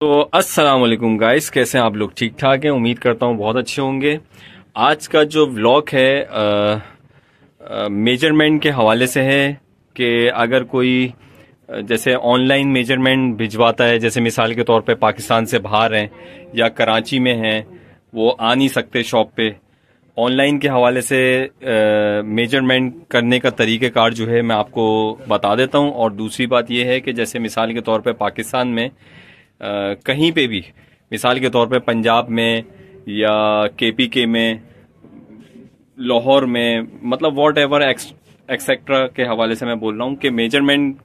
तो अस्सलाम वालेकुम गाइस कैसे हैं आप लोग ठीक ठाक हैं उम्मीद करता हूँ बहुत अच्छे होंगे आज का जो व्लॉग है मेजरमेंट के हवाले से है कि अगर कोई जैसे ऑनलाइन मेजरमेंट भिजवाता है जैसे मिसाल के तौर पे पाकिस्तान से बाहर हैं या कराची में हैं वो आ नहीं सकते शॉप पे ऑनलाइन के हवाले से मेजरमेंट करने का तरीक़ेकार जो है मैं आपको बता देता हूँ और दूसरी बात यह है कि जैसे मिसाल के तौर पर पाकिस्तान में कहीं पे भी मिसाल के तौर पे पंजाब में या के में लाहौर में मतलब वॉट एवर एक्सेट्रा के हवाले से मैं बोल रहा हूँ कि मेजरमेंट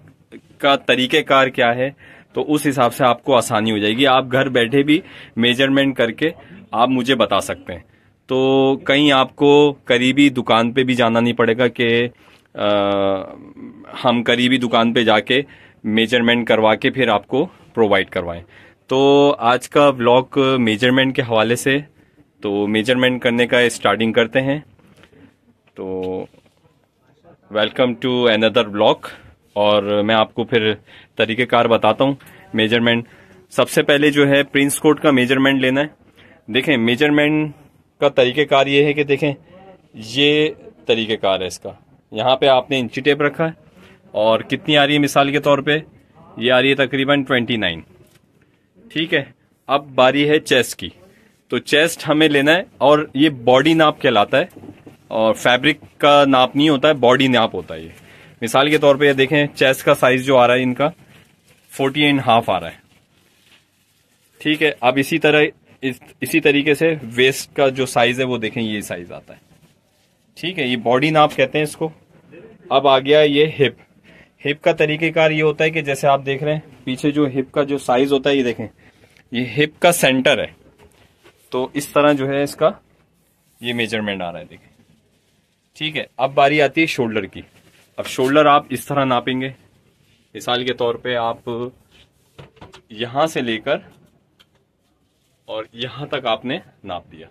का तरीक़ेकार क्या है तो उस हिसाब से आपको आसानी हो जाएगी आप घर बैठे भी मेजरमेंट करके आप मुझे बता सकते हैं तो कहीं आपको करीबी दुकान पे भी जाना नहीं पड़ेगा कि हम करीबी दुकान पे जाके मेजरमेंट करवा के फिर आपको प्रोवाइड करवाएं तो आज का ब्लॉग मेजरमेंट के हवाले से तो मेजरमेंट करने का स्टार्टिंग करते हैं तो वेलकम टू अनदर ब्लॉक और मैं आपको फिर तरीक़ेकार बताता हूँ मेजरमेंट सबसे पहले जो है प्रिंस कोट का मेजरमेंट लेना है देखें मेजरमेंट का तरीक़ेकार ये है कि देखें ये तरीक़ेकार है इसका यहाँ पे आपने इंची टेप रखा है और कितनी आ रही है मिसाल के तौर पे ये आ रही है तकरीबन ट्वेंटी नाइन ठीक है अब बारी है चेस्ट की तो चेस्ट हमें लेना है और ये बॉडी नाप कहलाता है और फैब्रिक का नाप नहीं होता है बॉडी नाप होता है ये मिसाल के तौर पे ये देखें चेस्ट का साइज जो आ रहा है इनका फोर्टी एंड हाफ आ रहा है ठीक है अब इसी तरह इस, इसी तरीके से वेस्ट का जो साइज है वो देखें ये साइज आता है ठीक है ये बॉडी नाप कहते हैं इसको अब आ गया ये हिप हिप का तरीकेकार ये होता है कि जैसे आप देख रहे हैं पीछे जो हिप का जो साइज होता है ये देखें ये हिप का सेंटर है तो इस तरह जो है इसका ये मेजरमेंट आ रहा है देखें ठीक है अब बारी आती है शोल्डर की अब शोल्डर आप इस तरह नापेंगे मिसाल के तौर पे आप यहां से लेकर और यहां तक आपने नाप दिया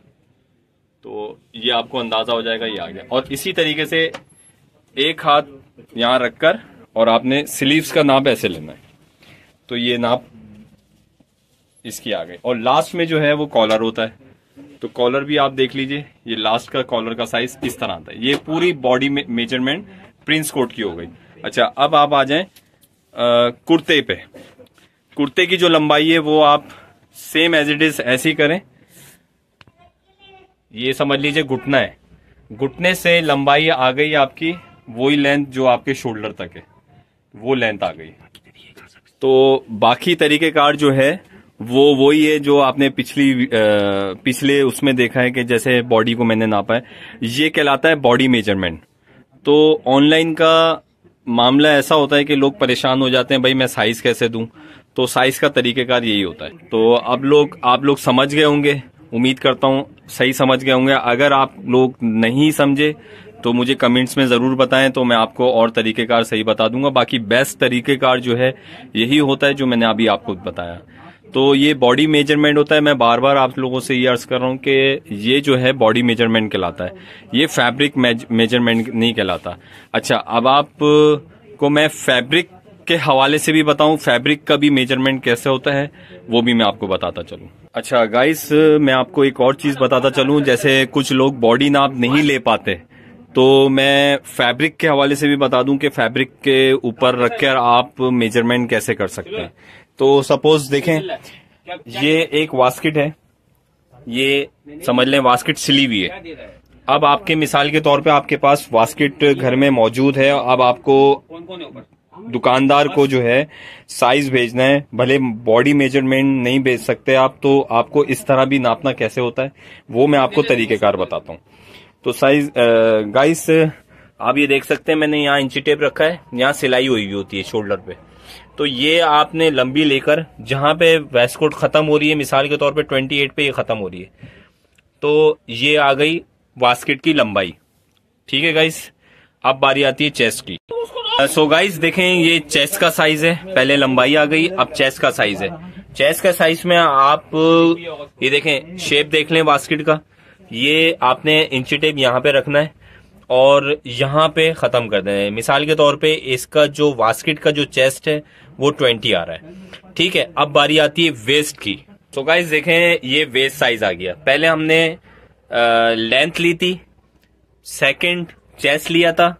तो ये आपको अंदाजा हो जाएगा ये आ गया और इसी तरीके से एक हाथ यहां रखकर और आपने स्लीव्स का नाप ऐसे लेना है तो ये नाप इसकी आ गई और लास्ट में जो है वो कॉलर होता है तो कॉलर भी आप देख लीजिए ये लास्ट का कॉलर का साइज इस तरह आता है ये पूरी बॉडी में मेजरमेंट प्रिंस कोट की हो गई अच्छा अब आप आ जाए कुर्ते पे कुर्ते की जो लंबाई है वो आप सेम एज इट इज ऐसी करें ये समझ लीजिए घुटना है घुटने से लंबाई आ गई आपकी वही लेंथ जो आपके शोल्डर तक है वो लेंथ आ गई तो बाकी तरीके कार जो है वो वही है जो आपने पिछली पिछले उसमें देखा है कि जैसे बॉडी को मैंने नापा है ये कहलाता है बॉडी मेजरमेंट तो ऑनलाइन का मामला ऐसा होता है कि लोग परेशान हो जाते हैं भाई मैं साइज कैसे दूं तो साइज का तरीकेकार यही होता है तो अब लोग आप लोग समझ गए होंगे उम्मीद करता हूं सही समझ गए होंगे अगर आप लोग नहीं समझे तो मुझे कमेंट्स में ज़रूर बताएं तो मैं आपको और तरीक़ेकार सही बता दूंगा बाकी बेस्ट तरीक़ेकार जो है यही होता है जो मैंने अभी आपको बताया तो ये बॉडी मेजरमेंट होता है मैं बार बार आप लोगों से ये अर्ज कर रहा हूँ कि ये जो है बॉडी मेजरमेंट कहलाता है ये फैब्रिक मेजरमेंट नहीं कहलाता अच्छा अब आप को मैं फैब्रिक के हवाले से भी बताऊं फैब्रिक का भी मेजरमेंट कैसे होता है वो भी मैं आपको बताता चलूं अच्छा गाइस मैं आपको एक और चीज बताता चलूं जैसे कुछ लोग बॉडी नाप नहीं ले पाते तो मैं फैब्रिक के हवाले से भी बता दूं कि फैब्रिक के ऊपर रखकर आप मेजरमेंट कैसे कर सकते हैं तो सपोज देखें ये एक वास्किट है ये समझ लें वास्किट सिली हुई है अब आपके मिसाल के तौर पे आपके पास वास्किट घर में मौजूद है अब आपको दुकानदार को जो है साइज भेजना है भले बॉडी मेजरमेंट नहीं भेज सकते आप तो आपको इस तरह भी नापना कैसे होता है वो मैं आपको तरीकेकार बताता हूँ तो साइज गाइस आप ये देख सकते हैं मैंने यहाँ इंची टेप रखा है यहाँ सिलाई हुई हुई होती है शोल्डर पे तो ये आपने लंबी लेकर जहां पे वेस्कोट खत्म हो रही है मिसाल के तौर पे 28 पे ये खत्म हो रही है तो ये आ गई वास्केट की लंबाई ठीक है गाइस अब बारी आती है चेस्ट की सो गाइस देखें ये चेस्ट का साइज है पहले लंबाई आ गई अब चेस्ट का साइज है चेस्ट का साइज में आप ये देखें शेप देख लें बास्केट का ये आपने इंची टेप यहाँ पे रखना है और यहाँ पे ख़त्म कर देना है मिसाल के तौर पे इसका जो वास्केट का जो चेस्ट है वो ट्वेंटी आ रहा है ठीक है अब बारी आती है वेस्ट की तो गाइज देखें ये वेस्ट साइज आ गया पहले हमने लेंथ ली थी सेकेंड चेस्ट लिया था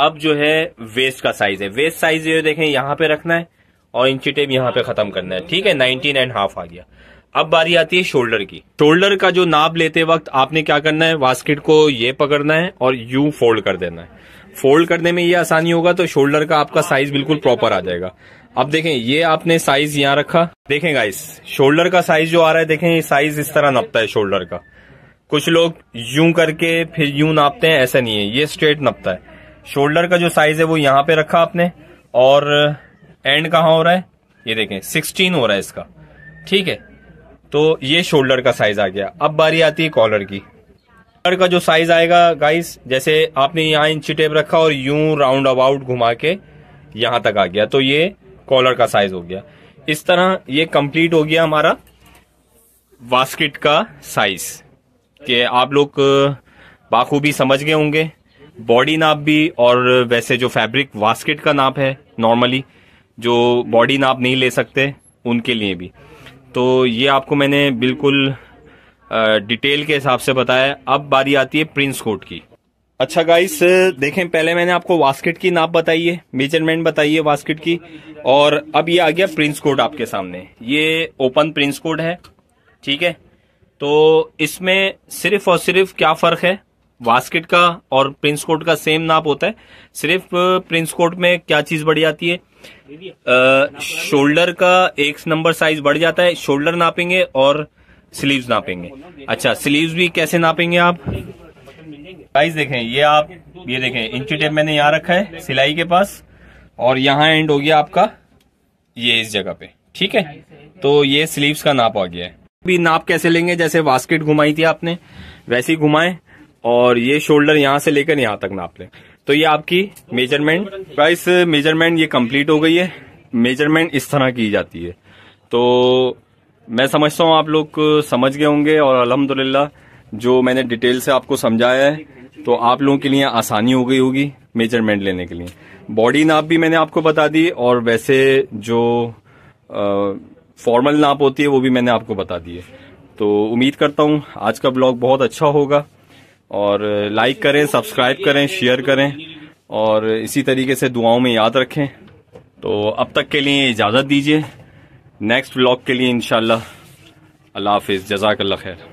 अब जो है वेस्ट का साइज है वेस्ट साइज ये देखें यहाँ पे रखना है और इंची टेप यहाँ पे खत्म करना है ठीक है नाइनटीन एंड हाफ आ गया अब बारी आती है शोल्डर की शोल्डर का जो नाप लेते वक्त आपने क्या करना है वास्केट को ये पकड़ना है और यू फोल्ड कर देना है फोल्ड करने में ये आसानी होगा तो शोल्डर का आपका साइज बिल्कुल प्रॉपर आ जाएगा अब देखें ये आपने साइज यहाँ रखा देखें गाइस शोल्डर का साइज जो आ रहा है देखें ये साइज इस तरह नपता है शोल्डर का कुछ लोग यूं करके फिर यूं नापते हैं ऐसा नहीं है ये स्ट्रेट नपता है शोल्डर का जो साइज है वो यहाँ पे रखा आपने और एंड कहाँ हो रहा है ये देखें सिक्सटीन हो रहा है इसका ठीक है तो ये शोल्डर का साइज आ गया अब बारी आती है कॉलर की कॉलर का जो साइज आएगा गाइस जैसे आपने यहाँ इंची टेप रखा और यूं राउंड अबाउट घुमा के यहाँ तक आ गया तो ये कॉलर का साइज हो गया इस तरह ये कंप्लीट हो गया हमारा बास्केट का साइज के आप लोग बाखूबी समझ गए होंगे बॉडी नाप भी और वैसे जो फैब्रिक बास्केट का नाप है नॉर्मली जो बॉडी नाप नहीं ले सकते उनके लिए भी तो ये आपको मैंने बिल्कुल डिटेल के हिसाब से बताया अब बारी आती है प्रिंस कोट की अच्छा गाइस देखें पहले मैंने आपको वास्केट की नाप बताई है मेजरमेंट बताई है वास्केट की और अब ये आ गया प्रिंस कोट आपके सामने ये ओपन प्रिंस कोट है ठीक है तो इसमें सिर्फ और सिर्फ क्या फ़र्क है वास्केट का और प्रिंस कोट का सेम नाप होता है सिर्फ प्रिंस कोट में क्या चीज़ बढ़ी जाती है शोल्डर का एक नंबर साइज बढ़ जाता है शोल्डर नापेंगे और स्लीव्स नापेंगे अच्छा स्लीव्स भी कैसे नापेंगे आप साइज देखें ये आप ये देखें इंची टेप मैंने यहाँ रखा है सिलाई के पास और यहाँ एंड हो गया आपका ये इस जगह पे ठीक है तो ये स्लीव्स का नाप आ गया है भी नाप कैसे लेंगे जैसे बास्केट घुमाई थी आपने वैसे ही घुमाए और ये शोल्डर यहाँ से लेकर यहाँ तक नाप लें तो ये आपकी मेजरमेंट प्राइस मेजरमेंट ये कंप्लीट हो गई है मेजरमेंट इस तरह की जाती है तो मैं समझता हूँ आप लोग समझ गए होंगे और अलहमदुल्ला जो मैंने डिटेल से आपको समझाया है तो आप लोगों के लिए आसानी हो गई होगी मेजरमेंट लेने के लिए बॉडी नाप भी मैंने आपको बता दी और वैसे जो फॉर्मल नाप होती है वो भी मैंने आपको बता दी है तो उम्मीद करता हूँ आज का ब्लॉग बहुत अच्छा होगा और लाइक करें सब्सक्राइब करें शेयर करें और इसी तरीके से दुआओं में याद रखें तो अब तक के लिए इजाज़त दीजिए नेक्स्ट ब्लॉग के लिए इन अल्लाह हाफिज़ जजाकल्ला खैर